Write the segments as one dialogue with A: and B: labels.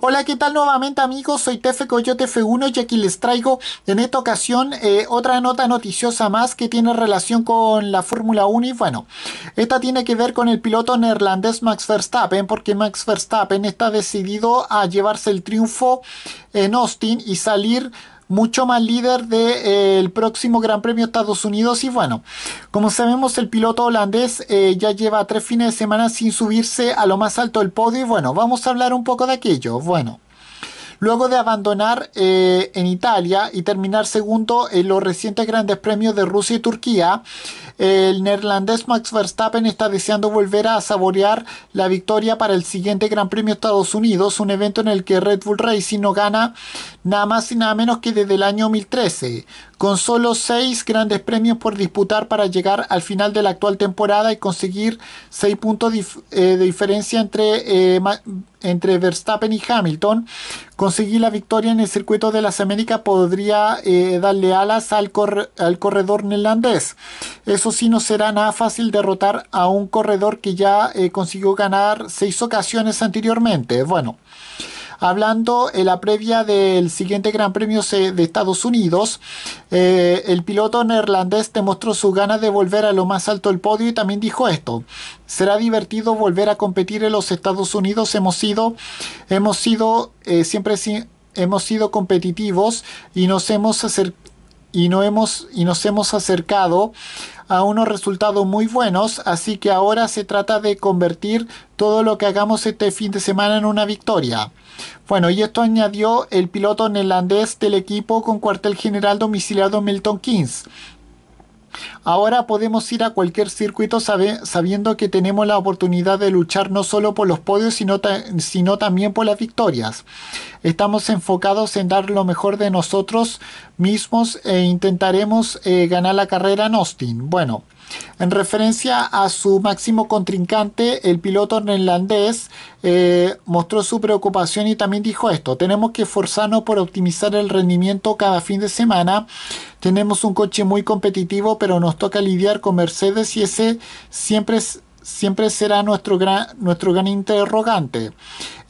A: Hola, ¿qué tal nuevamente amigos? Soy Tefe Coyote F1 y aquí les traigo en esta ocasión eh, otra nota noticiosa más que tiene relación con la Fórmula 1 y bueno, esta tiene que ver con el piloto neerlandés Max Verstappen porque Max Verstappen está decidido a llevarse el triunfo en Austin y salir mucho más líder del eh, próximo Gran Premio Estados Unidos. Y bueno, como sabemos, el piloto holandés eh, ya lleva tres fines de semana sin subirse a lo más alto del podio. Y bueno, vamos a hablar un poco de aquello. Bueno luego de abandonar eh, en Italia y terminar segundo en los recientes grandes premios de Rusia y Turquía. El neerlandés Max Verstappen está deseando volver a saborear la victoria para el siguiente Gran Premio de Estados Unidos, un evento en el que Red Bull Racing no gana nada más y nada menos que desde el año 2013 con solo seis grandes premios por disputar para llegar al final de la actual temporada y conseguir seis puntos eh, de diferencia entre, eh, entre Verstappen y Hamilton. Conseguir la victoria en el circuito de las Américas podría eh, darle alas al, al corredor neerlandés. Eso sí, no será nada fácil derrotar a un corredor que ya consiguió ganar seis ocasiones anteriormente. Bueno. Hablando en la previa del siguiente Gran Premio de Estados Unidos, eh, el piloto neerlandés demostró su ganas de volver a lo más alto del podio y también dijo esto. Será divertido volver a competir en los Estados Unidos. Hemos sido, hemos sido eh, siempre hemos sido competitivos y nos hemos acercado y, no hemos, y nos hemos acercado a unos resultados muy buenos, así que ahora se trata de convertir todo lo que hagamos este fin de semana en una victoria. Bueno, y esto añadió el piloto neerlandés del equipo con cuartel general domiciliado Milton Keynes. Ahora podemos ir a cualquier circuito sabiendo que tenemos la oportunidad de luchar no solo por los podios, sino, sino también por las victorias. Estamos enfocados en dar lo mejor de nosotros mismos e intentaremos eh, ganar la carrera en Austin. Bueno, en referencia a su máximo contrincante, el piloto neerlandés eh, mostró su preocupación y también dijo esto, tenemos que esforzarnos por optimizar el rendimiento cada fin de semana tenemos un coche muy competitivo, pero nos toca lidiar con Mercedes y ese siempre siempre será nuestro gran, nuestro gran interrogante.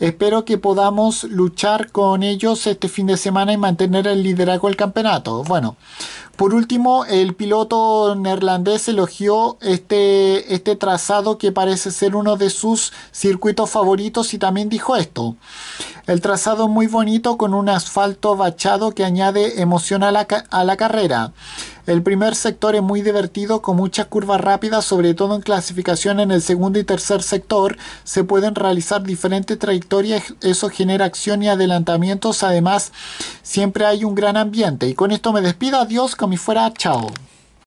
A: Espero que podamos luchar con ellos este fin de semana y mantener el liderazgo del campeonato. Bueno, por último, el piloto neerlandés elogió este, este trazado que parece ser uno de sus circuitos favoritos y también dijo esto. El trazado muy bonito con un asfalto bachado que añade emoción a la, carrera. El primer sector es muy divertido con muchas curvas rápidas, sobre todo en clasificación en el segundo y tercer sector. Se pueden realizar diferentes trayectorias, eso genera acción y adelantamientos. Además, siempre hay un gran ambiente. Y con esto me despido, adiós, como fuera, chao.